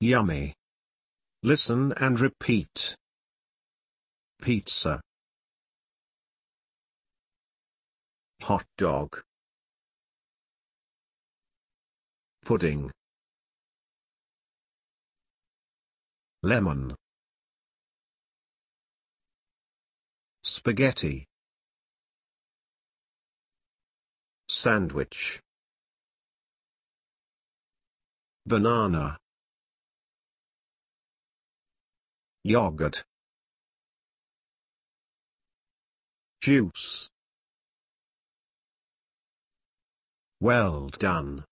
Yummy. Listen and repeat. Pizza. Hot dog. Pudding. Lemon. Spaghetti. Sandwich. Banana. yogurt juice well done